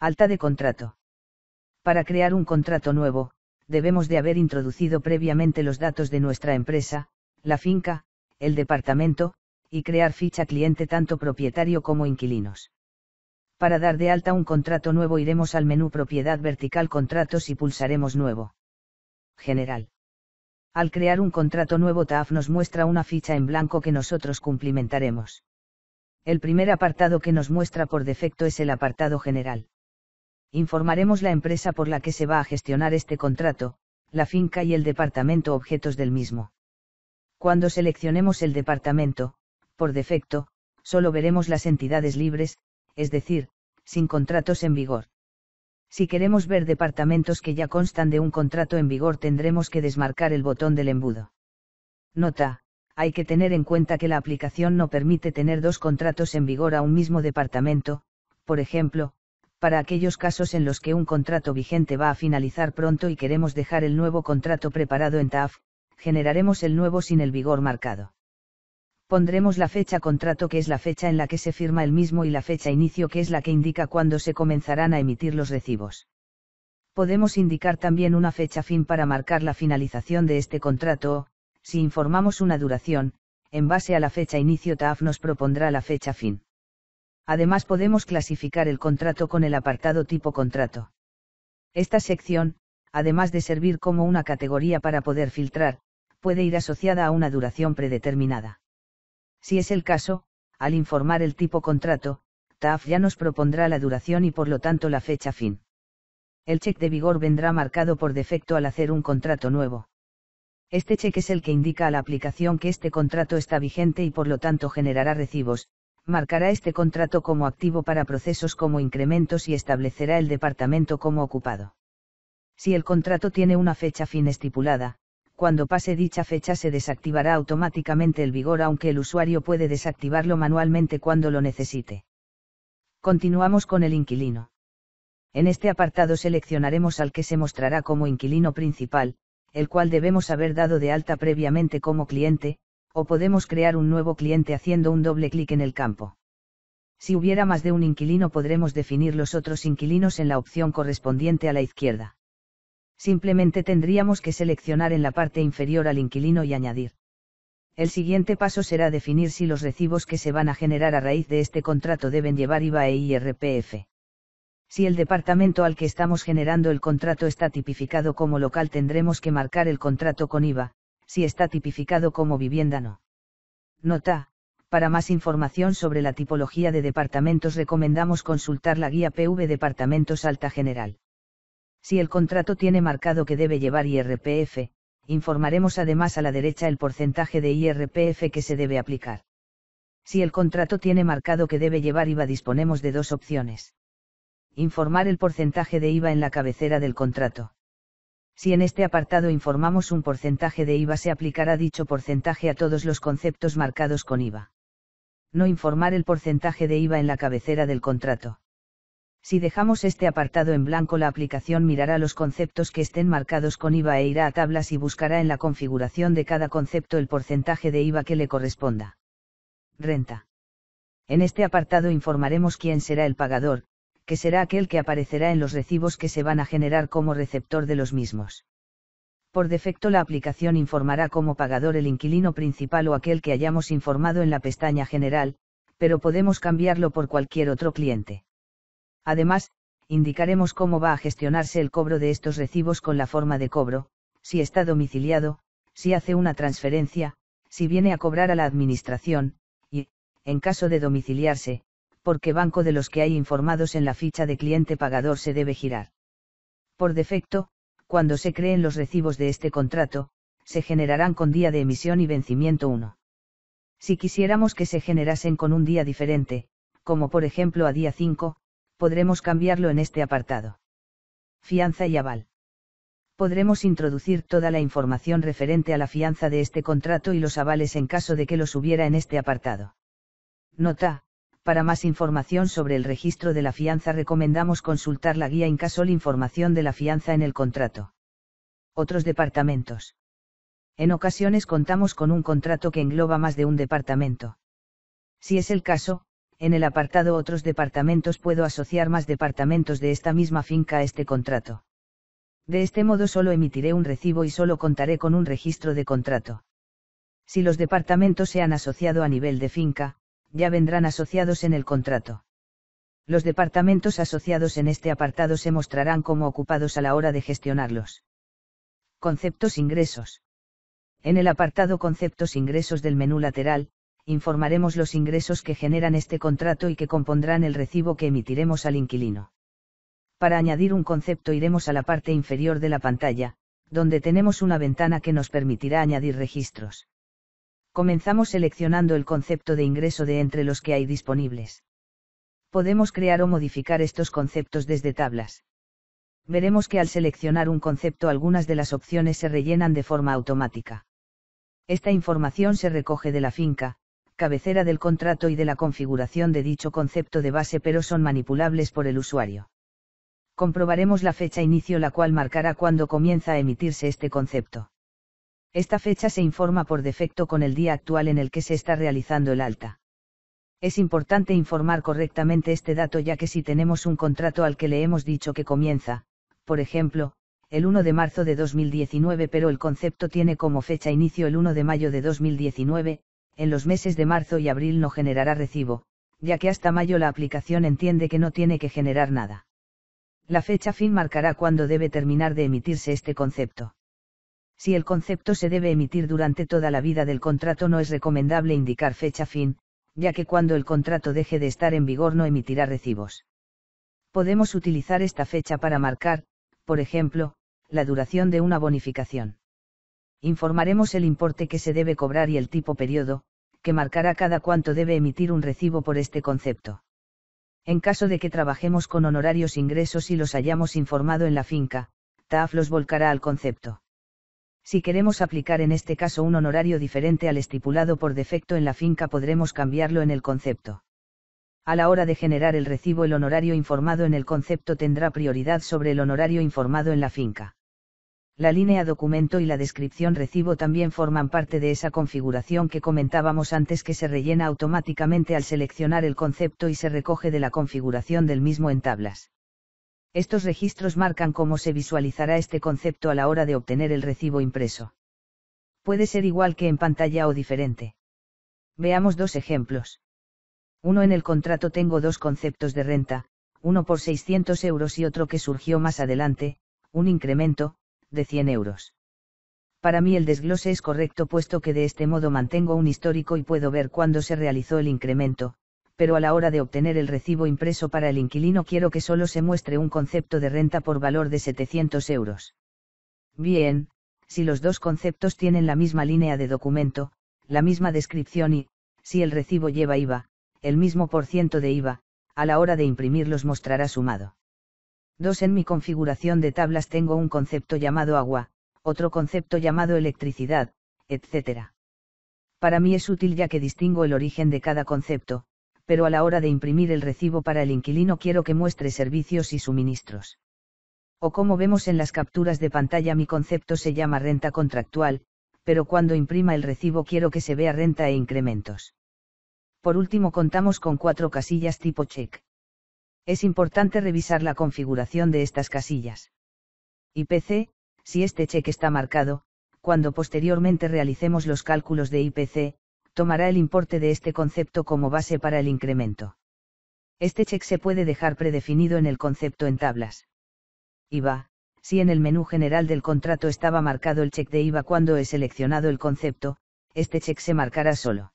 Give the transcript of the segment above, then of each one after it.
Alta de contrato. Para crear un contrato nuevo, debemos de haber introducido previamente los datos de nuestra empresa, la finca, el departamento, y crear ficha cliente tanto propietario como inquilinos. Para dar de alta un contrato nuevo iremos al menú Propiedad Vertical Contratos y pulsaremos Nuevo. General. Al crear un contrato nuevo TAF nos muestra una ficha en blanco que nosotros cumplimentaremos. El primer apartado que nos muestra por defecto es el apartado general informaremos la empresa por la que se va a gestionar este contrato, la finca y el departamento objetos del mismo. Cuando seleccionemos el departamento, por defecto, solo veremos las entidades libres, es decir, sin contratos en vigor. Si queremos ver departamentos que ya constan de un contrato en vigor tendremos que desmarcar el botón del embudo. Nota, hay que tener en cuenta que la aplicación no permite tener dos contratos en vigor a un mismo departamento, por ejemplo, para aquellos casos en los que un contrato vigente va a finalizar pronto y queremos dejar el nuevo contrato preparado en TAF, generaremos el nuevo sin el vigor marcado. Pondremos la fecha contrato que es la fecha en la que se firma el mismo y la fecha inicio que es la que indica cuándo se comenzarán a emitir los recibos. Podemos indicar también una fecha fin para marcar la finalización de este contrato o, si informamos una duración, en base a la fecha inicio TAF nos propondrá la fecha fin. Además podemos clasificar el contrato con el apartado tipo contrato. Esta sección, además de servir como una categoría para poder filtrar, puede ir asociada a una duración predeterminada. Si es el caso, al informar el tipo contrato, TAF ya nos propondrá la duración y por lo tanto la fecha fin. El cheque de vigor vendrá marcado por defecto al hacer un contrato nuevo. Este cheque es el que indica a la aplicación que este contrato está vigente y por lo tanto generará recibos, marcará este contrato como activo para procesos como incrementos y establecerá el departamento como ocupado. Si el contrato tiene una fecha fin estipulada, cuando pase dicha fecha se desactivará automáticamente el vigor aunque el usuario puede desactivarlo manualmente cuando lo necesite. Continuamos con el inquilino. En este apartado seleccionaremos al que se mostrará como inquilino principal, el cual debemos haber dado de alta previamente como cliente, o podemos crear un nuevo cliente haciendo un doble clic en el campo. Si hubiera más de un inquilino podremos definir los otros inquilinos en la opción correspondiente a la izquierda. Simplemente tendríamos que seleccionar en la parte inferior al inquilino y añadir. El siguiente paso será definir si los recibos que se van a generar a raíz de este contrato deben llevar IVA e IRPF. Si el departamento al que estamos generando el contrato está tipificado como local tendremos que marcar el contrato con IVA, si está tipificado como vivienda no. Nota, para más información sobre la tipología de departamentos recomendamos consultar la guía PV Departamentos Alta General. Si el contrato tiene marcado que debe llevar IRPF, informaremos además a la derecha el porcentaje de IRPF que se debe aplicar. Si el contrato tiene marcado que debe llevar IVA disponemos de dos opciones. Informar el porcentaje de IVA en la cabecera del contrato. Si en este apartado informamos un porcentaje de IVA se aplicará dicho porcentaje a todos los conceptos marcados con IVA. No informar el porcentaje de IVA en la cabecera del contrato. Si dejamos este apartado en blanco la aplicación mirará los conceptos que estén marcados con IVA e irá a tablas y buscará en la configuración de cada concepto el porcentaje de IVA que le corresponda. Renta. En este apartado informaremos quién será el pagador, que será aquel que aparecerá en los recibos que se van a generar como receptor de los mismos. Por defecto la aplicación informará como pagador el inquilino principal o aquel que hayamos informado en la pestaña general, pero podemos cambiarlo por cualquier otro cliente. Además, indicaremos cómo va a gestionarse el cobro de estos recibos con la forma de cobro, si está domiciliado, si hace una transferencia, si viene a cobrar a la administración, y, en caso de domiciliarse, porque banco de los que hay informados en la ficha de cliente pagador se debe girar. Por defecto, cuando se creen los recibos de este contrato, se generarán con día de emisión y vencimiento 1. Si quisiéramos que se generasen con un día diferente, como por ejemplo a día 5, podremos cambiarlo en este apartado. Fianza y aval. Podremos introducir toda la información referente a la fianza de este contrato y los avales en caso de que los hubiera en este apartado. Nota, para más información sobre el registro de la fianza recomendamos consultar la guía Incasol Información de la fianza en el contrato. Otros departamentos. En ocasiones contamos con un contrato que engloba más de un departamento. Si es el caso, en el apartado Otros departamentos puedo asociar más departamentos de esta misma finca a este contrato. De este modo solo emitiré un recibo y solo contaré con un registro de contrato. Si los departamentos se han asociado a nivel de finca, ya vendrán asociados en el contrato. Los departamentos asociados en este apartado se mostrarán como ocupados a la hora de gestionarlos. Conceptos ingresos. En el apartado Conceptos ingresos del menú lateral, informaremos los ingresos que generan este contrato y que compondrán el recibo que emitiremos al inquilino. Para añadir un concepto iremos a la parte inferior de la pantalla, donde tenemos una ventana que nos permitirá añadir registros comenzamos seleccionando el concepto de ingreso de entre los que hay disponibles. Podemos crear o modificar estos conceptos desde tablas. Veremos que al seleccionar un concepto algunas de las opciones se rellenan de forma automática. Esta información se recoge de la finca, cabecera del contrato y de la configuración de dicho concepto de base pero son manipulables por el usuario. Comprobaremos la fecha inicio la cual marcará cuando comienza a emitirse este concepto. Esta fecha se informa por defecto con el día actual en el que se está realizando el alta. Es importante informar correctamente este dato ya que si tenemos un contrato al que le hemos dicho que comienza, por ejemplo, el 1 de marzo de 2019 pero el concepto tiene como fecha inicio el 1 de mayo de 2019, en los meses de marzo y abril no generará recibo, ya que hasta mayo la aplicación entiende que no tiene que generar nada. La fecha fin marcará cuándo debe terminar de emitirse este concepto. Si el concepto se debe emitir durante toda la vida del contrato no es recomendable indicar fecha fin, ya que cuando el contrato deje de estar en vigor no emitirá recibos. Podemos utilizar esta fecha para marcar, por ejemplo, la duración de una bonificación. Informaremos el importe que se debe cobrar y el tipo periodo, que marcará cada cuánto debe emitir un recibo por este concepto. En caso de que trabajemos con honorarios ingresos y los hayamos informado en la finca, TAF los volcará al concepto. Si queremos aplicar en este caso un honorario diferente al estipulado por defecto en la finca podremos cambiarlo en el concepto. A la hora de generar el recibo el honorario informado en el concepto tendrá prioridad sobre el honorario informado en la finca. La línea documento y la descripción recibo también forman parte de esa configuración que comentábamos antes que se rellena automáticamente al seleccionar el concepto y se recoge de la configuración del mismo en tablas. Estos registros marcan cómo se visualizará este concepto a la hora de obtener el recibo impreso. Puede ser igual que en pantalla o diferente. Veamos dos ejemplos. Uno en el contrato tengo dos conceptos de renta, uno por 600 euros y otro que surgió más adelante, un incremento, de 100 euros. Para mí el desglose es correcto puesto que de este modo mantengo un histórico y puedo ver cuándo se realizó el incremento, pero a la hora de obtener el recibo impreso para el inquilino quiero que solo se muestre un concepto de renta por valor de 700 euros. Bien, si los dos conceptos tienen la misma línea de documento, la misma descripción y, si el recibo lleva IVA, el mismo por ciento de IVA, a la hora de imprimirlos mostrará sumado. 2. En mi configuración de tablas tengo un concepto llamado agua, otro concepto llamado electricidad, etc. Para mí es útil ya que distingo el origen de cada concepto, pero a la hora de imprimir el recibo para el inquilino quiero que muestre servicios y suministros. O como vemos en las capturas de pantalla mi concepto se llama renta contractual, pero cuando imprima el recibo quiero que se vea renta e incrementos. Por último contamos con cuatro casillas tipo check. Es importante revisar la configuración de estas casillas. IPC, si este cheque está marcado, cuando posteriormente realicemos los cálculos de IPC, tomará el importe de este concepto como base para el incremento. Este check se puede dejar predefinido en el concepto en tablas. IVA, si en el menú general del contrato estaba marcado el check de IVA cuando he seleccionado el concepto, este check se marcará solo.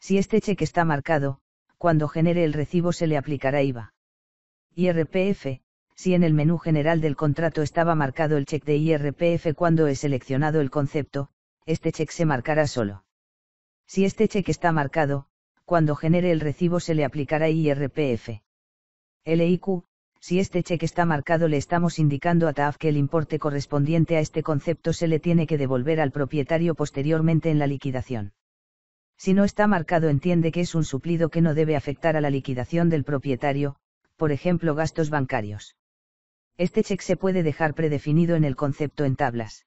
Si este check está marcado, cuando genere el recibo se le aplicará IVA. IRPF, si en el menú general del contrato estaba marcado el check de IRPF cuando he seleccionado el concepto, este check se marcará solo. Si este cheque está marcado, cuando genere el recibo se le aplicará IRPF. LIQ, si este cheque está marcado le estamos indicando a TAF que el importe correspondiente a este concepto se le tiene que devolver al propietario posteriormente en la liquidación. Si no está marcado entiende que es un suplido que no debe afectar a la liquidación del propietario, por ejemplo gastos bancarios. Este cheque se puede dejar predefinido en el concepto en tablas.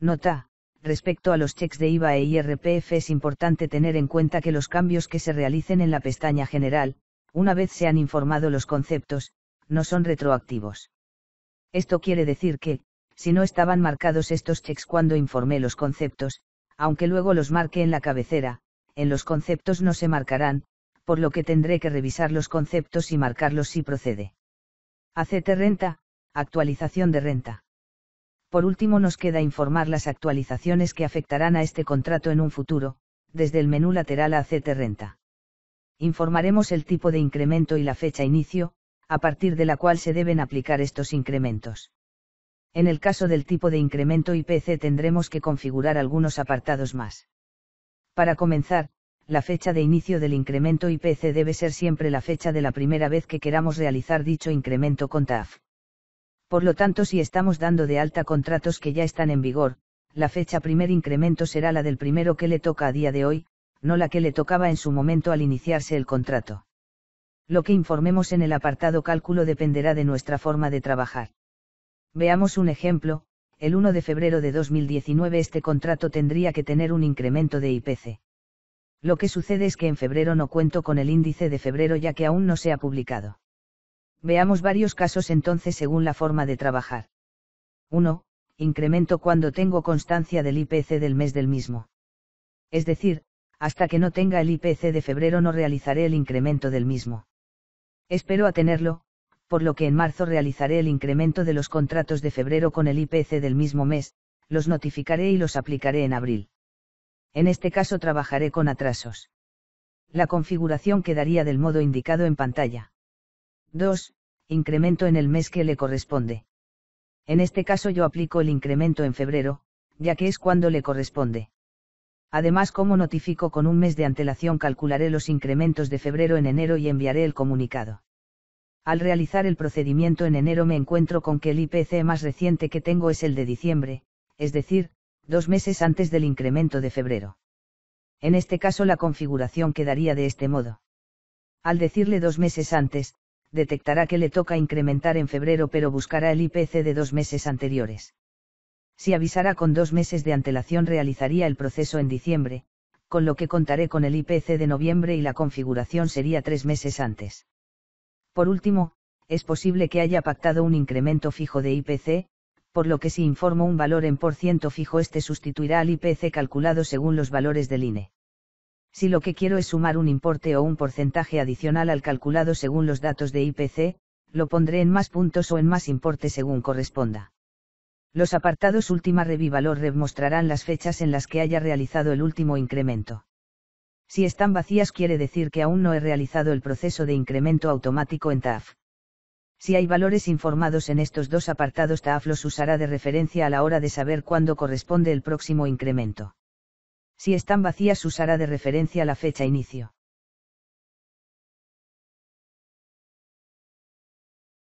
Nota, Respecto a los cheques de IVA e IRPF es importante tener en cuenta que los cambios que se realicen en la pestaña general, una vez se han informado los conceptos, no son retroactivos. Esto quiere decir que, si no estaban marcados estos cheques cuando informé los conceptos, aunque luego los marque en la cabecera, en los conceptos no se marcarán, por lo que tendré que revisar los conceptos y marcarlos si procede. ACT Renta, actualización de renta. Por último nos queda informar las actualizaciones que afectarán a este contrato en un futuro, desde el menú lateral a ACT Renta. Informaremos el tipo de incremento y la fecha inicio, a partir de la cual se deben aplicar estos incrementos. En el caso del tipo de incremento IPC tendremos que configurar algunos apartados más. Para comenzar, la fecha de inicio del incremento IPC debe ser siempre la fecha de la primera vez que queramos realizar dicho incremento con TAF. Por lo tanto, si estamos dando de alta contratos que ya están en vigor, la fecha primer incremento será la del primero que le toca a día de hoy, no la que le tocaba en su momento al iniciarse el contrato. Lo que informemos en el apartado cálculo dependerá de nuestra forma de trabajar. Veamos un ejemplo, el 1 de febrero de 2019 este contrato tendría que tener un incremento de IPC. Lo que sucede es que en febrero no cuento con el índice de febrero ya que aún no se ha publicado. Veamos varios casos entonces según la forma de trabajar. 1. Incremento cuando tengo constancia del IPC del mes del mismo. Es decir, hasta que no tenga el IPC de febrero no realizaré el incremento del mismo. Espero a tenerlo, por lo que en marzo realizaré el incremento de los contratos de febrero con el IPC del mismo mes, los notificaré y los aplicaré en abril. En este caso trabajaré con atrasos. La configuración quedaría del modo indicado en pantalla. 2. Incremento en el mes que le corresponde. En este caso yo aplico el incremento en febrero, ya que es cuando le corresponde. Además, como notifico con un mes de antelación, calcularé los incrementos de febrero en enero y enviaré el comunicado. Al realizar el procedimiento en enero me encuentro con que el IPC más reciente que tengo es el de diciembre, es decir, dos meses antes del incremento de febrero. En este caso la configuración quedaría de este modo. Al decirle dos meses antes, detectará que le toca incrementar en febrero pero buscará el IPC de dos meses anteriores. Si avisara con dos meses de antelación realizaría el proceso en diciembre, con lo que contaré con el IPC de noviembre y la configuración sería tres meses antes. Por último, es posible que haya pactado un incremento fijo de IPC, por lo que si informo un valor en por ciento fijo este sustituirá al IPC calculado según los valores del INE si lo que quiero es sumar un importe o un porcentaje adicional al calculado según los datos de IPC, lo pondré en más puntos o en más importe según corresponda. Los apartados última rev y valor rev mostrarán las fechas en las que haya realizado el último incremento. Si están vacías quiere decir que aún no he realizado el proceso de incremento automático en TAF. Si hay valores informados en estos dos apartados TAF los usará de referencia a la hora de saber cuándo corresponde el próximo incremento si están vacías usará de referencia la fecha inicio.